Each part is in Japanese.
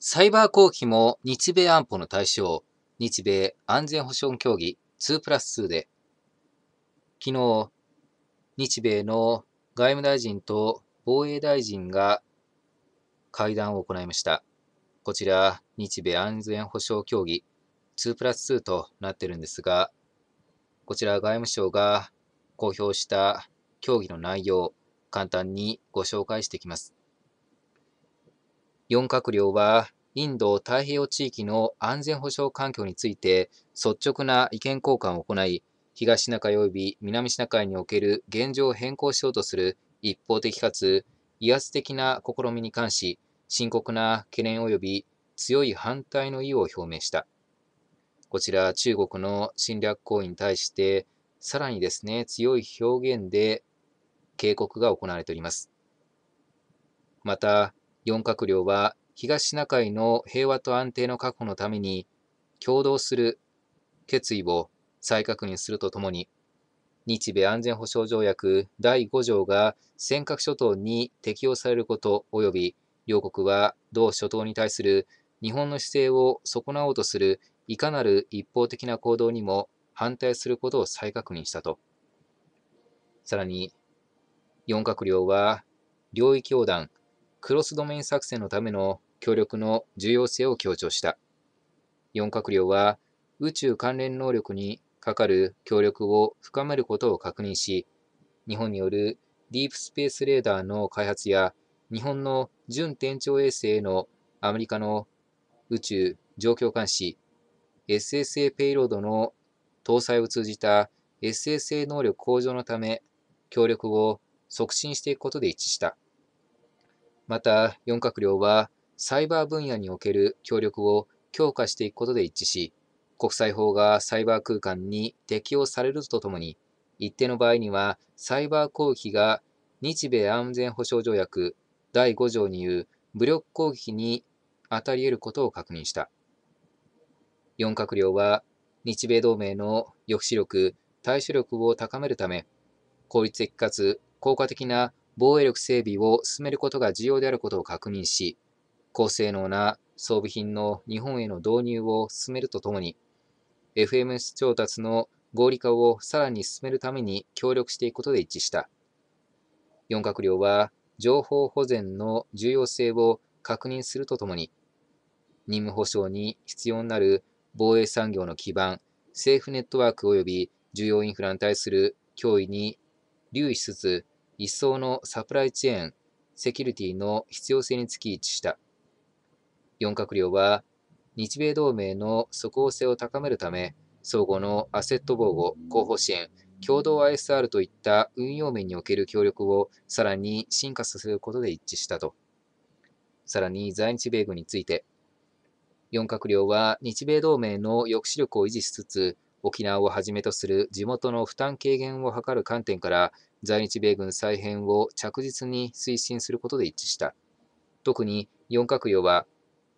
サイバー攻撃も日米安保の対象、日米安全保障協議2プラス2で、昨日、日米の外務大臣と防衛大臣が会談を行いました。こちら、日米安全保障協議2プラス2となってるんですが、こちら外務省が公表した協議の内容、簡単にご紹介していきます。4閣僚は、インド太平洋地域の安全保障環境について率直な意見交換を行い、東シナ海及び南シナ海における現状を変更しようとする一方的かつ威圧的な試みに関し、深刻な懸念及び強い反対の意を表明した。こちら、中国の侵略行為に対して、さらにですね、強い表現で警告が行われております。また、4閣僚は東シナ海の平和と安定の確保のために共同する決意を再確認するとともに、日米安全保障条約第5条が尖閣諸島に適用されること及び両国は同諸島に対する日本の姿勢を損なおうとするいかなる一方的な行動にも反対することを再確認したと。さらに、4閣僚は領域横断、クロスドメイン作戦のための協力の重要性を強調した。4閣僚は宇宙関連能力にかかる協力を深めることを確認し、日本によるディープスペースレーダーの開発や日本の準天頂衛星へのアメリカの宇宙状況監視 SSA ペイロードの搭載を通じた SSA 能力向上のため協力を促進していくことで一致した。また、4閣僚は、サイバー分野における協力を強化していくことで一致し、国際法がサイバー空間に適用されるとともに、一定の場合には、サイバー攻撃が日米安全保障条約第5条にいう武力攻撃に当たり得ることを確認した。4閣僚は、日米同盟の抑止力、対処力を高めるため、効率的かつ効果的な防衛力整備を進めることが重要であることを確認し、高性能な装備品の日本への導入を進めるとともに、FMS 調達の合理化をさらに進めるために協力していくことで一致した。4閣僚は情報保全の重要性を確認するとともに、任務保障に必要になる防衛産業の基盤、政府ネットワーク及び重要インフラに対する脅威に留意しつつ、一層のサプライチェーン、セキュリティの必要性につき一致した。4閣僚は、日米同盟の即応性を高めるため、相互のアセット防護、広報支援、共同 ISR といった運用面における協力をさらに進化させることで一致したと。さらに在日米軍について、4閣僚は日米同盟の抑止力を維持しつつ、沖縄をはじめとする地元の負担軽減を図る観点から、在日米軍再編を着実に推進することで一致した。特に四閣僚は、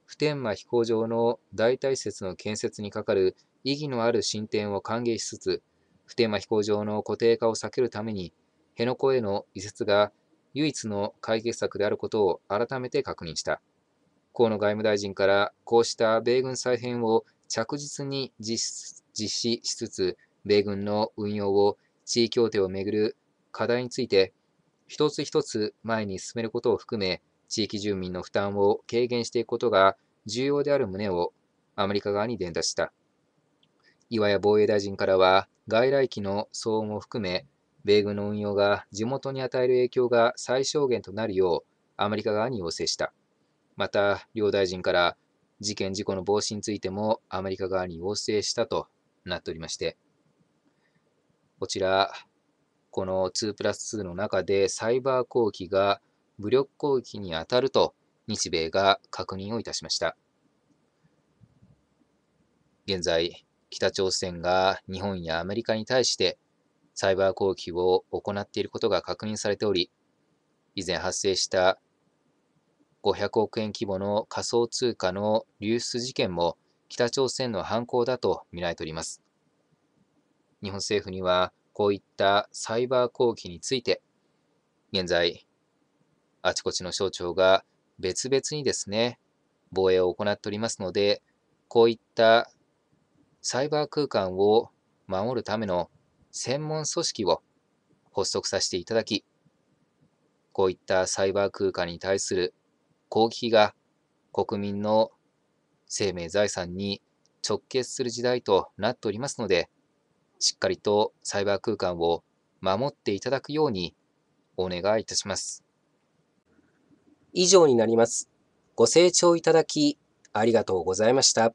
普天間飛行場の代替施設の建設にかかる意義のある進展を歓迎しつつ、普天間飛行場の固定化を避けるために、辺野古への移設が唯一の解決策であることを改めて確認した。河野外務大臣からこうした米軍再編を着実に実施しつつ、米軍の運用を地位協定をめぐる課題について、一つ一つ前に進めることを含め、地域住民の負担を軽減していくことが重要である旨をアメリカ側に伝達した。岩屋防衛大臣からは、外来機の騒音を含め、米軍の運用が地元に与える影響が最小限となるよう、アメリカ側に要請した。また、両大臣から、事件事故の防止についてもアメリカ側に要請したとなっておりまして、こちら、この2プラス2の中でサイバー攻撃が武力攻撃に当たると日米が確認をいたしました。現在、北朝鮮が日本やアメリカに対してサイバー攻撃を行っていることが確認されており、以前発生した500億円規模の仮想通貨の流出事件も北朝鮮の犯行だと見られております。日本政府にはこういったサイバー攻撃について、現在、あちこちの省庁が別々にですね、防衛を行っておりますので、こういったサイバー空間を守るための専門組織を発足させていただき、こういったサイバー空間に対する攻撃が国民の生命財産に直結する時代となっておりますので、しっかりとサイバー空間を守っていただくようにお願いいたします。以上になります。ご清聴いただきありがとうございました。